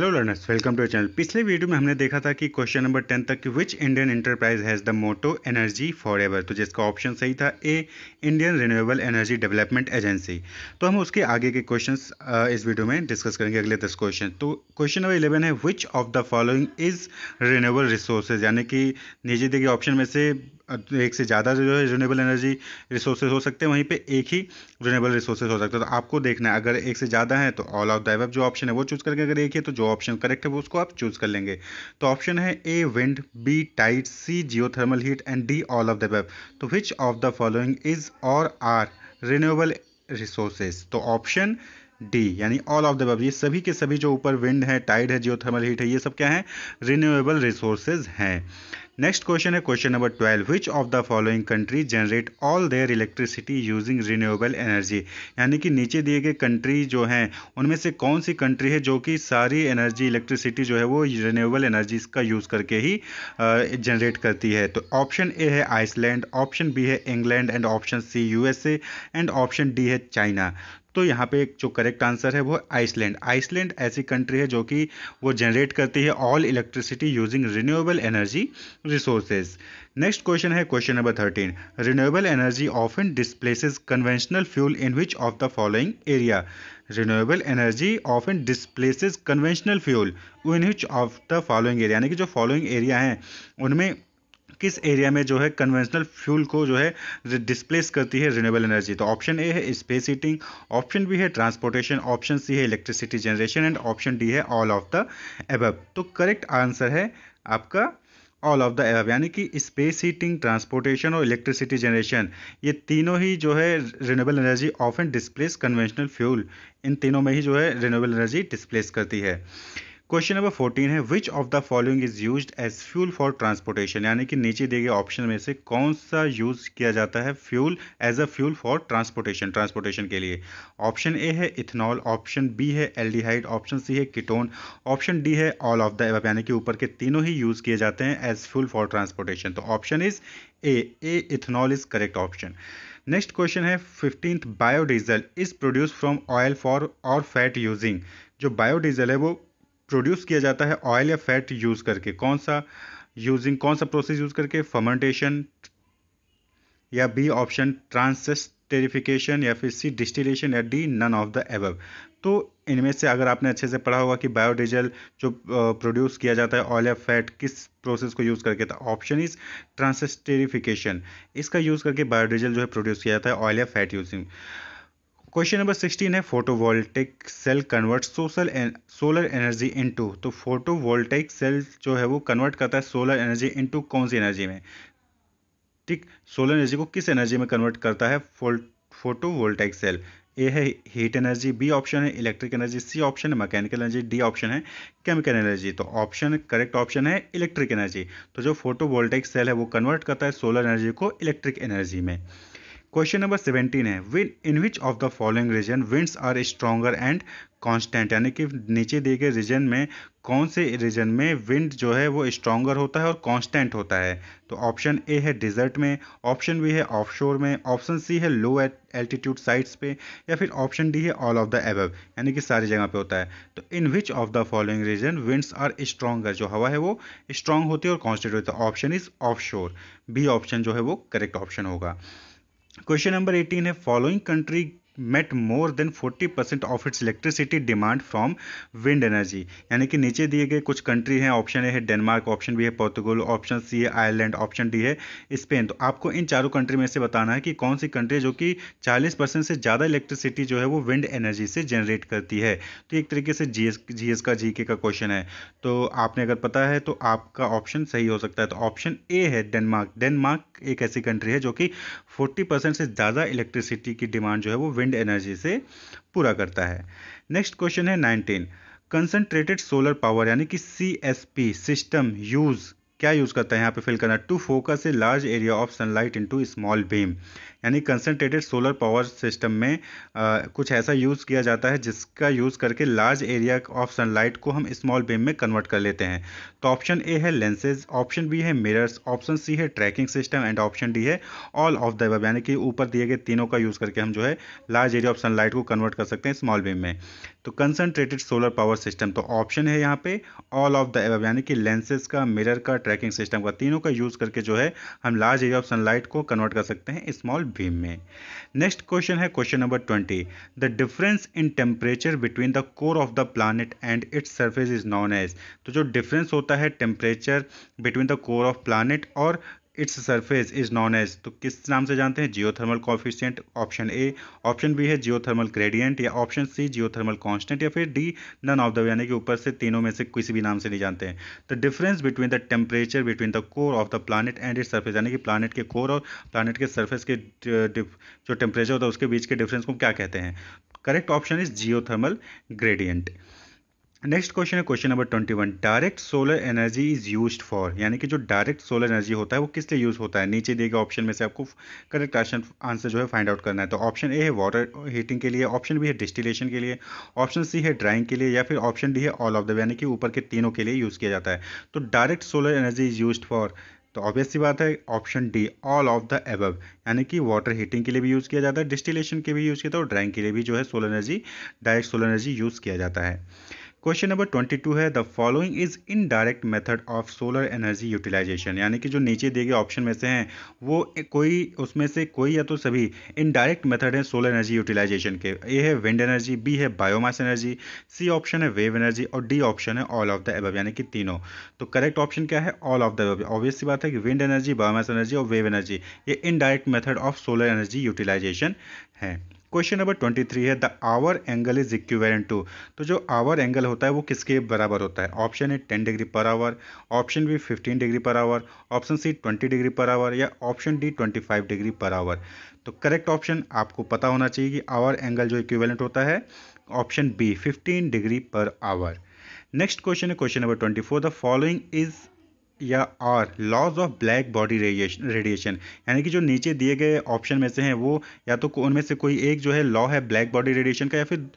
hello learners welcome to channel पिछले video में हमने देखा था कि क्वेश्चन नंबर टेन तक कि which Indian enterprise has the motto energy for ever तो जिसका ऑप्शन सही था A Indian renewable energy development agency तो हम उसके आगे के क्वेश्चंस इस वीडियो में डिस्कस करेंगे अगले दस क्वेश्चन तो क्वेश्चन नंबर इलेवन है which of the following is renewable resources यानी कि नीचे देखिए ऑप्शन में से तो एक से ज़्यादा जो है रिन्यूएबल एनर्जी रिसोर्सेज हो सकते हैं वहीं पे एक ही रिन्यूएबल रिसोर्सेज हो सकता है तो आपको देखना है अगर एक से ज़्यादा है तो ऑल ऑफ द जो ऑप्शन है वो चूज़ करके अगर एक है तो जो ऑप्शन करेक्ट है वो उसको आप चूज़ कर लेंगे तो ऑप्शन है A wind B tide C geo heat and D all of the above तो which of the following is or are renewable resources तो ऑप्शन डी यानी ऑल ऑफ द बब ये सभी के सभी जो ऊपर विंड है टाइड है जियोथर्मल हीट है ये सब क्या है रिन्यूएबल रिसोर्सेज हैं नेक्स्ट क्वेश्चन है question number twelve which of the following country generate all their electricity using renewable energy यानी कि नीचे दिए गए कंट्री जो हैं उनमें से कौन सी कंट्री है जो कि सारी एनर्जी इलेक्ट्रिसिटी जो है वो रिन्यूएबल एनर्जी का यूज़ करके ही जनरेट करती है तो ऑप्शन ए है आइसलैंड ऑप्शन बी है England and option C U and option D है चाइना तो यहाँ पे जो करेक्ट आंसर है वो आइसलैंड आइसलैंड ऐसी कंट्री है जो कि वो जनरेट करती है all electricity using renewable energy resources next question है question number thirteen renewable energy often displaces conventional fuel in which of the following area renewable energy often displaces conventional fuel in which of the following area यानी कि जो following area हैं उनमें किस area में जो है कन्वेंशनल फ्यूल को जो है डिस्प्लेस करती है रिन्यूएबल एनर्जी तो ऑप्शन ए है स्पेस हीटिंग ऑप्शन बी है ट्रांसपोर्टेशन ऑप्शन सी है electricity generation and option D है ऑल ऑफ द एबब तो करेक्ट आंसर है आपका ऑल ऑफ द एब यानी कि स्पेस हीटिंग ट्रांसपोर्टेशन और इलेक्ट्रिसिटी जनरेशन ये तीनों ही जो है रिन्यूएबल एनर्जी ऑफ एंड डिस्प्लेस कन्वेंशनल फ्यूल इन तीनों में ही जो है रिन्यूएबल एनर्जी डिस्प्लेस करती है क्वेश्चन नंबर फोर्टीन है which of the following is use as fuel for transportation यानी कि नीचे दिए गए ऑप्शन में से कौन सा यूज किया जाता है fuel as a fuel for transportation transportation के लिए ऑप्शन ए है इथेनॉल ऑप्शन बी है एल्डिहाइड ऑप्शन सी है किटोन ऑप्शन डी है ऑल ऑफ द एब यानी कि ऊपर के तीनों ही यूज किए जाते हैं एज फ्यूल फॉर ट्रांसपोर्टेशन तो option is A A ethanol is correct option next question है fifteenth biodiesel is produce from oil for or fat using जो बायोडीजल है वो प्रोड्यूस किया जाता है ऑयल या फैट यूज़ करके कौन सा यूजिंग कौन सा प्रोसेस यूज़ करके फर्मेंटेशन या बी ऑप्शन ट्रांसस्टेरिफिकेशन या फिर सी डिस्टिलेशन या D none of the above तो इनमें से अगर आपने अच्छे से पढ़ा होगा कि बायोडीजल जो प्रोड्यूस किया जाता है ऑयल या फैट किस प्रोसेस को यूज़ करके था तो ऑप्शन इज ट्रांसस्टेरिफिकेशन इसका यूज़ करके बायोडीजल जो है प्रोड्यूस किया जाता है ऑयल या fat using question number sixteen है photovoltaic cell convert social solar energy into तो फोटोवोल्टिक सेल जो है वो कन्वर्ट करता है सोलर एनर्जी इनटू कौन सी एनर्जी में ठीक सोलर एनर्जी को किस एनर्जी में कन्वर्ट करता है फोटोवोल्टिक सेल ए है हीट एनर्जी बी ऑप्शन है इलेक्ट्रिक एनर्जी सी ऑप्शन है मैकेनिकल एनर्जी डी ऑप्शन है केमिकल एनर्जी तो ऑप्शन करेक्ट ऑप्शन है इलेक्ट्रिक एनर्जी तो जो फोटोवोल्टिक सेल है वो कन्वर्ट करता है सोलर एनर्जी को इलेक्ट्रिक एनर्जी में क्वेश्चन नंबर 17 है win in which of the following region winds are stronger and constant यानी कि नीचे दिए गए रीजन में कौन से रीजन में विंड जो है वो स्ट्रॉगर होता है और कांस्टेंट होता है तो ऑप्शन ए है डिजर्ट में ऑप्शन बी है ऑफशोर में ऑप्शन सी है लो एल्टीट्यूड साइट्स पे या फिर ऑप्शन डी है ऑल ऑफ द एबव यानी कि सारी जगह पे होता है तो in which of the following region winds are stronger जो हवा है वो स्ट्रॉन्ग होती है और कॉन्स्टेंट होती है option is of B option जो है वो करेक्ट ऑप्शन होगा Question number 18 है following country met more than 40 percent of its electricity demand from wind energy यानी कि नीचे दिए गए कुछ कंट्री हैं ऑप्शन ए है डेनमार्क ऑप्शन बी है पोर्तुगल ऑप्शन सी है आयरलैंड ऑप्शन डी है स्पेन तो आपको इन चारों कंट्री में से बताना है कि कौन सी कंट्री जो कि 40 परसेंट से ज़्यादा इलेक्ट्रिसिटी जो है वो विंड एनर्जी से जनरेट करती है तो एक तरीके से जी एस का जी का क्वेश्चन है तो आपने अगर पता है तो आपका ऑप्शन सही हो सकता है तो ऑप्शन ए है डेनमार्क डेनमार्क एक ऐसी कंट्री है जो कि फोर्टी से ज़्यादा इलेक्ट्रिसिटी की डिमांड जो है वो विंड विंड एनर्जी से पूरा करता है नेक्स्ट क्वेश्चन है नाइनटीन कंसनट्रेटेड सोलर पावर यानी कि सी सिस्टम यूज़ क्या यूज़ करता है यहाँ पे फिल करना to focus a large area of sunlight into small beam यानी कंसनट्रेटेड सोलर पावर सिस्टम में आ, कुछ ऐसा यूज़ किया जाता है जिसका यूज़ करके लार्ज एरिया ऑफ सनलाइट को हम स्मॉल बीम में कन्वर्ट कर लेते हैं तो ऑप्शन ए है लेंसेज ऑप्शन बी है मिरर्स ऑप्शन सी है tracking system and option D है ऑल ऑफ द यानी कि ऊपर दिए गए तीनों का यूज़ करके हम जो है लार्ज एरिया ऑफ सनलाइट को कन्वर्ट कर सकते हैं स्मॉल बीम में तो कंसनट्रेटेड सोलर पावर सिस्टम तो ऑप्शन है यहाँ पे ऑल ऑफ द यानी कि लेंसेज का मिरर का ट्रैकिंग सिस्टम का तीनों का यूज़ करके जो है हम लार्ज एरिया ऑफ सनलाइट को कन्वर्ट कर सकते हैं स्मॉल भीम में नेक्स्ट क्वेश्चन है question number twenty the difference in temperature between the core of the planet and its surface is known as तो जो डिफरेंस होता है temperature between the core of planet और its surface is known as तो किस नाम से जानते हैं geothermal coefficient option A option B है जियोथर्मल ग्रेडियंट या ऑप्शन सी जियोथर्मल कॉन्स्टेंट या फिर डी नन ऑफ द यानी कि ऊपर से तीनों में से किसी भी नाम से नहीं जानते हैं the difference between the temperature between the core of the planet and its surface यानी कि प्लानट के कोर और प्लानट के सर्फेस के जो टेम्परेचर होता है उसके बीच के डिफरेंस को क्या कहते हैं correct option is geothermal gradient next question है question number twenty one direct solar energy is use for यानी कि जो डायरेक्ट सोलर एनर्जी होता है वो किस लिए यूज़ होता है नीचे दिए गए ऑप्शन में से आपको करेक्ट आंसर आंसर जो है फाइंड आउट करना है तो ऑप्शन ए है वाटर हीटिंग के लिए ऑप्शन बी है डिस्टिलेशन के लिए ऑप्शन सी है ड्राइंग के लिए या फिर ऑप्शन डी है ऑल ऑफ द यानी कि ऊपर के तीनों के लिए यूज़ किया जाता है तो direct solar energy is use for तो ऑब्वियस सी बात है option D all of the above यानी कि वाटर हीटिंग के लिए भी यूज़ किया जाता है डिस्टिलेशन के भी यूज़ किया जाता है और ड्राइंग के लिए भी जो है solar energy direct solar energy use किया जाता है क्वेश्चन नंबर 22 है the following is indirect method of solar energy utilization यानी कि जो नीचे दिए गए ऑप्शन में से हैं वो कोई उसमें से कोई या तो सभी इनडायरेक्ट मेथड है सोलर एनर्जी यूटिलाइजेशन के ए है विंड एनर्जी बी है बायोमास एनर्जी सी ऑप्शन है वेव एनर्जी और डी ऑप्शन है ऑल ऑफ द एब यानी कि तीनों तो करेक्ट ऑप्शन क्या है all of the above obvious बात है कि विंड एनर्जी बायोमास एनर्जी और वेव एनर्जी ये indirect method of solar energy utilization है क्वेश्चन नंबर ट्वेंटी थ्री है the hour angle is equivalent to तो जो आवर एंगल होता है वो किसके बराबर होता है option A ten degree per hour option B fifteen degree per hour option C twenty degree per hour या option D twenty five degree per hour तो करेक्ट ऑप्शन आपको पता होना चाहिए कि आवर एंगल जो इक्विवेलेंट होता है option B fifteen degree per hour next question है question number twenty four the following is या are laws of black body radiation यानी कि जो नीचे दिए गए ऑप्शन में से हैं वो या तो उनमें से कोई एक जो है लॉ है ब्लैक बॉडी रेडिएशन का या फिर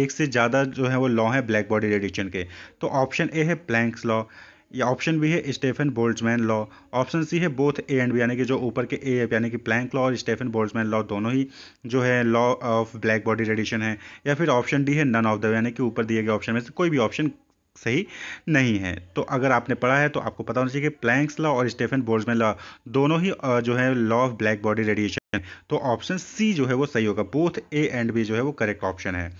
एक से ज़्यादा जो है वो लॉ है ब्लैक बॉडी रेडिएशन के तो ऑप्शन ए है प्लैंक्स लॉ या ऑप्शन बी है Stefan Boltzmann law option C है बोथ ए एंड बी यानी कि जो ऊपर के ए यानी कि प्लैंक लॉ और स्टेफन बोल्ट्समैन लॉ दोनों ही जो है law of black body radiation है या फिर ऑप्शन डी है नन ऑफ द यानी कि ऊपर दिए गए ऑप्शन में से कोई भी ऑप्शन सही नहीं है तो अगर आपने पढ़ा है तो आपको पता होना चाहिए कि प्लैंक्स लॉ और स्टेफन बोल्ट्जमैन लॉ दोनों ही जो है law of black body radiation तो ऑप्शन सी जो है वो सही होगा बोथ ए एंड बी जो है वो करेक्ट ऑप्शन है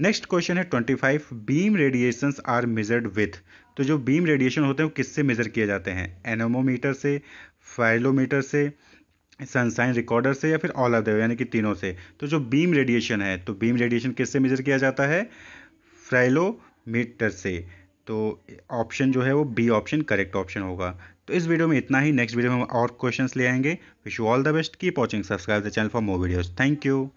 नेक्स्ट क्वेश्चन है 25 beam radiations are measured with तो जो बीम रेडिएशन होते हैं वो किससे मेजर किए जाते हैं एनोमोमीटर से फाइलोमीटर से सनसाइन रिकॉर्डर से या फिर ऑल ऑफ यानी कि तीनों से तो जो बीम रेडिएशन है तो बीम रेडिएशन किससे मेजर किया जाता है फ्राइलो मीटर से तो ऑप्शन जो है वो बी ऑप्शन करेक्ट ऑप्शन होगा तो इस वीडियो में इतना ही नेक्स्ट वीडियो में हम और क्वेश्चंस ले आएंगे wish you all the best keep watching subscribe the channel for more videos thank you